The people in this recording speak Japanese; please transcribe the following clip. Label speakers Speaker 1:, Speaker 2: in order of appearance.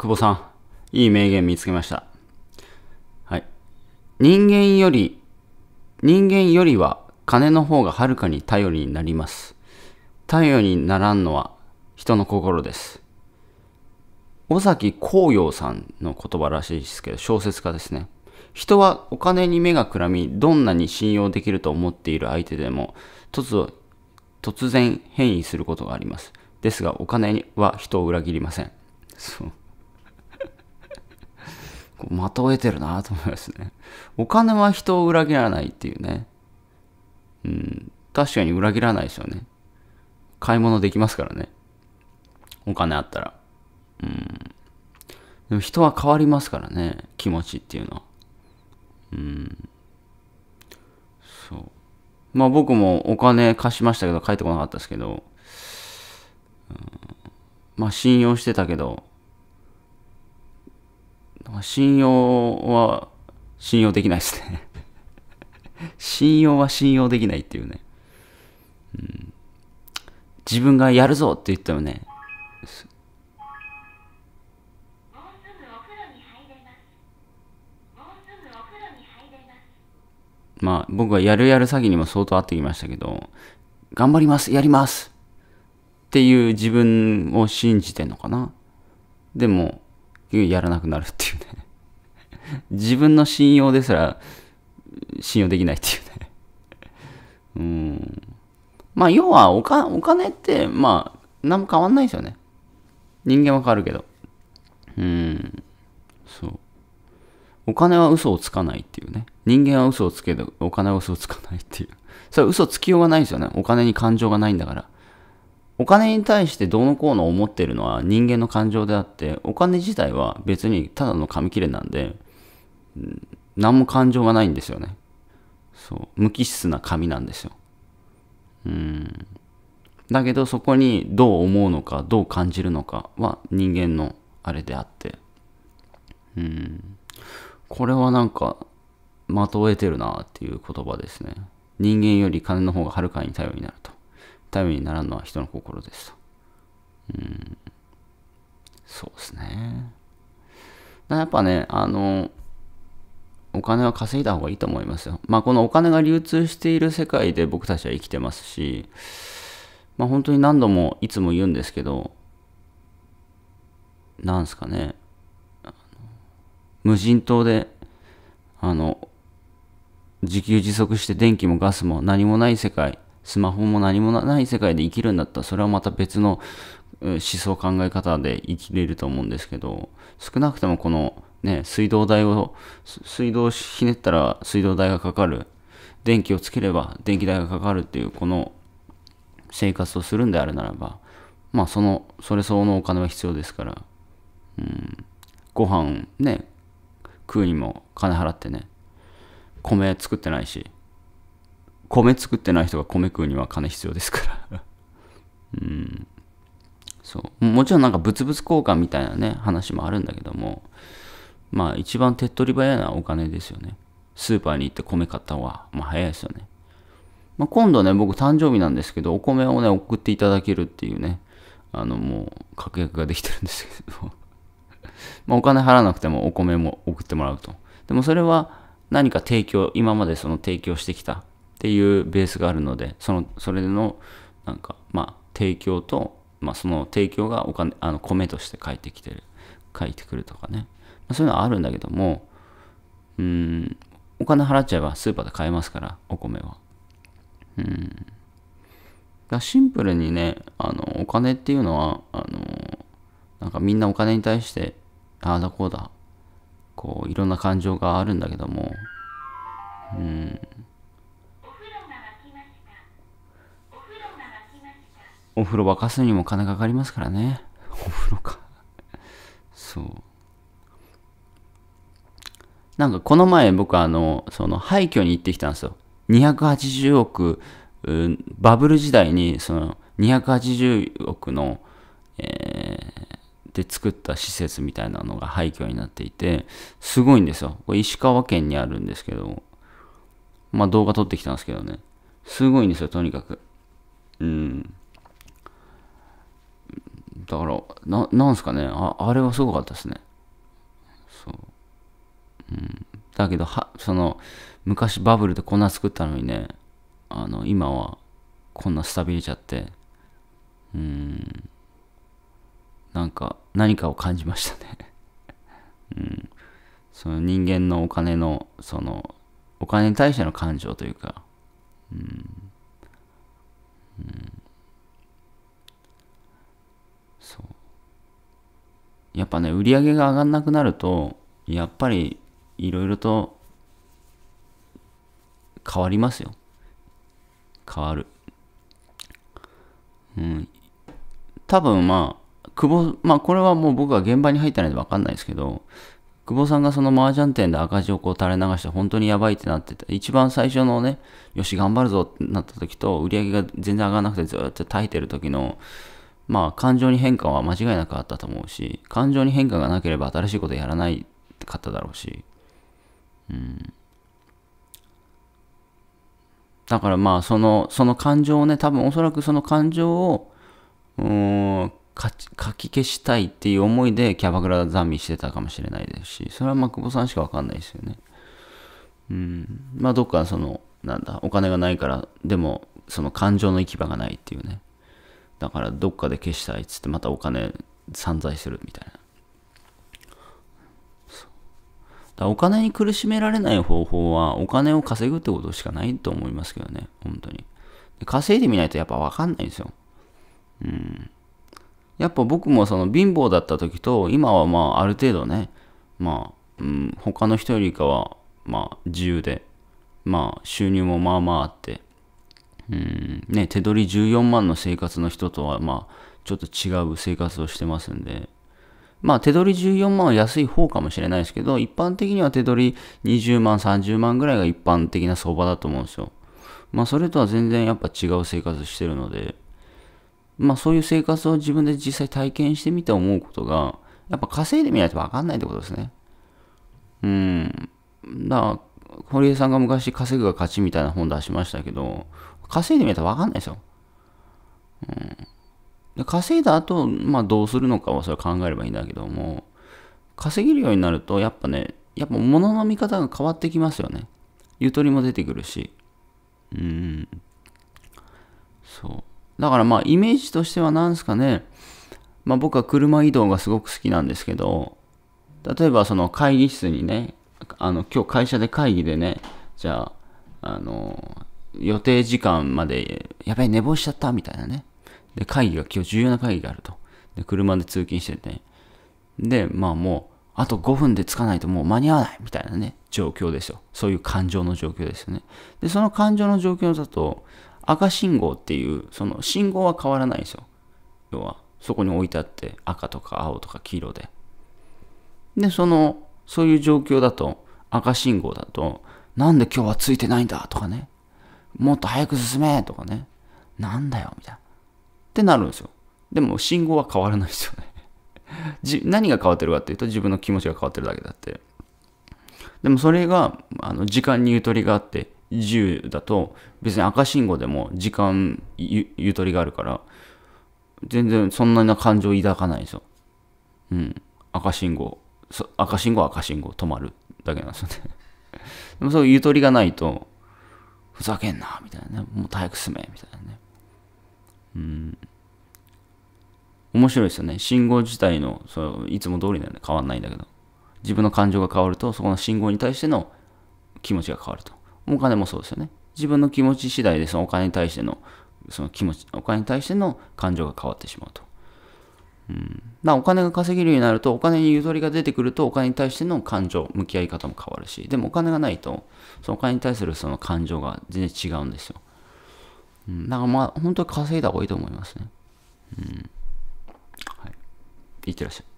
Speaker 1: 久保さん、いい名言見つけました。はい。人間より、人間よりは金の方がはるかに頼りになります。頼りにならんのは人の心です。尾崎紅葉さんの言葉らしいですけど、小説家ですね。人はお金に目がくらみ、どんなに信用できると思っている相手でも、突突然変異することがあります。ですが、お金は人を裏切りません。そう。まとえてるなと思いますね。お金は人を裏切らないっていうね。うん、確かに裏切らないですよね。買い物できますからね。お金あったら。うん。でも人は変わりますからね、気持ちっていうのは。うん。そう。まあ僕もお金貸しましたけど、返ってこなかったですけど、うん、まあ信用してたけど、信用は信用できないですね信用は信用できないっていうね。うん、自分がやるぞって言ったもね、まあ僕はやるやる詐欺にも相当合ってきましたけど、頑張ります、やりますっていう自分を信じてんのかな。でも、局やらなくなるっていうね。自分の信用ですら信用できないっていうね。うん。まあ、要はおか、お金って、まあ、何も変わんないですよね。人間は変わるけど。うん。そう。お金は嘘をつかないっていうね。人間は嘘をつけど、お金は嘘をつかないっていう。それは嘘つきようがないですよね。お金に感情がないんだから。お金に対してどうのこうの思ってるのは人間の感情であって、お金自体は別にただの紙切れなんで、何も感情がないんですよね。そう。無機質な紙なんですよ。うん。だけどそこにどう思うのか、どう感じるのかは人間のあれであって。うん。これはなんか、まとえてるなっていう言葉ですね。人間より金の方がはるかに頼りになると。ためにならんのは人の心ですと。うん。そうですね。やっぱね、あの、お金は稼いだ方がいいと思いますよ。まあ、このお金が流通している世界で僕たちは生きてますし、まあ、本当に何度もいつも言うんですけど、なんすかね、無人島で、あの、自給自足して電気もガスも何もない世界スマホも何もない世界で生きるんだったら、それはまた別の思想考え方で生きれると思うんですけど、少なくともこのね、水道代を、水道ひねったら水道代がかかる。電気をつければ電気代がかかるっていうこの生活をするんであるならば、まあその、それ相応のお金は必要ですから、うん、ご飯ね、食うにも金払ってね、米作ってないし、米作ってない人が米食うには金必要ですから うんそうもちろんなんか物々交換みたいなね話もあるんだけどもまあ一番手っ取り早いのはお金ですよねスーパーに行って米買った方が、まあ、早いですよね、まあ、今度ね僕誕生日なんですけどお米をね送っていただけるっていうねあのもう確約ができてるんですけど まお金払わなくてもお米も送ってもらうとでもそれは何か提供今までその提供してきたっていうベースがあるので、その、それの、なんか、まあ、提供と、まあ、その提供がお金、あの、米として返ってきてる、返ってくるとかね。まあ、そういうのはあるんだけども、うん、お金払っちゃえばスーパーで買えますから、お米は。うん。だシンプルにね、あの、お金っていうのは、あの、なんかみんなお金に対して、ああだこうだ、こう、いろんな感情があるんだけども、うん、お風呂沸かすにも金かかりますからね。お風呂か。そう。なんかこの前僕あの、その廃墟に行ってきたんですよ。280億、バブル時代にその280億の、えー、で作った施設みたいなのが廃墟になっていて、すごいんですよ。これ石川県にあるんですけど、まあ動画撮ってきたんですけどね。すごいんですよ、とにかく。うん。だから、な、なんすかね、ああれはすごかったですね。そう。うん。だけど、は、その、昔バブルでこんな作ったのにね、あの、今はこんなスタビれちゃって、うん。なんか、何かを感じましたね。うん。その人間のお金の、その、お金に対しての感情というか、うん。うんやっぱね、売り上げが上がんなくなると、やっぱりいろいろと変わりますよ。変わる。うん。多分まあ、久保、まあこれはもう僕は現場に入ってないんでわかんないですけど、久保さんがその麻雀店で赤字をこう垂れ流して本当にやばいってなってた。一番最初のね、よし頑張るぞってなった時と、売り上げが全然上がらなくてずっと耐えてる時の、まあ感情に変化は間違いなくあったと思うし、感情に変化がなければ新しいことやらないかっただろうし、うん。だからまあその、その感情をね、多分おそらくその感情を、うん、かき消したいっていう思いでキャバクラ残味してたかもしれないですし、それはまあ久保さんしかわかんないですよね。うん。まあどっかその、なんだ、お金がないから、でもその感情の行き場がないっていうね。だからどっかで消したいっつってまたお金散財するみたいな。だお金に苦しめられない方法はお金を稼ぐってことしかないと思いますけどね、本当に。稼いでみないとやっぱわかんないんですよ。うん。やっぱ僕もその貧乏だった時と今はまあある程度ね、まあ、うん、他の人よりかはまあ自由で、まあ収入もまあまああって、うんね、手取り14万の生活の人とは、まあ、ちょっと違う生活をしてますんで、まあ、手取り14万は安い方かもしれないですけど、一般的には手取り20万、30万ぐらいが一般的な相場だと思うんですよ。まあ、それとは全然やっぱ違う生活してるので、まあ、そういう生活を自分で実際体験してみて思うことが、やっぱ稼いでみないと分かんないってことですね。うん。だから、堀江さんが昔稼ぐが勝ちみたいな本出しましたけど、稼いでみたらわかんないですよ。うん。で、稼いだ後、まあどうするのかはそれ考えればいいんだけども、稼げるようになると、やっぱね、やっぱ物の見方が変わってきますよね。ゆとりも出てくるし。うん。そう。だからまあイメージとしては何ですかね、まあ僕は車移動がすごく好きなんですけど、例えばその会議室にね、あの今日会社で会議でね、じゃあ、あの、予定時間まで、やばい、寝坊しちゃったみたいなね。で、会議が、今日重要な会議があると。で、車で通勤してて。で、まあもう、あと5分で着かないともう間に合わないみたいなね、状況ですよ。そういう感情の状況ですよね。で、その感情の状況だと、赤信号っていう、その信号は変わらないんですよ。要は、そこに置いてあって、赤とか青とか黄色で。で、その、そういう状況だと、赤信号だと、なんで今日はついてないんだとかね。もっと早く進めとかね。なんだよみたいな。ってなるんですよ。でも信号は変わらないですよね じ。何が変わってるかっていうと自分の気持ちが変わってるだけだって。でもそれがあの時間にゆとりがあって10だと別に赤信号でも時間ゆとりがあるから全然そんな感情抱かないんですよ。うん。赤信号。赤信号赤信号止まるだけなんですよね でもそういうゆとりがないとふざけんなみたいなね。もう体育すめみたいなね。うん。面白いですよね。信号自体の、そいつも通りなんで変わんないんだけど。自分の感情が変わると、そこの信号に対しての気持ちが変わると。お金もそうですよね。自分の気持ち次第で、そのお金に対しての、その気持ち、お金に対しての感情が変わってしまうと。うん、だお金が稼げるようになるとお金にゆとりが出てくるとお金に対しての感情向き合い方も変わるしでもお金がないとそのお金に対するその感情が全然違うんですよ、うん、だからまあ本当に稼いだ方がいいと思いますね、うんはい、いってらっしゃい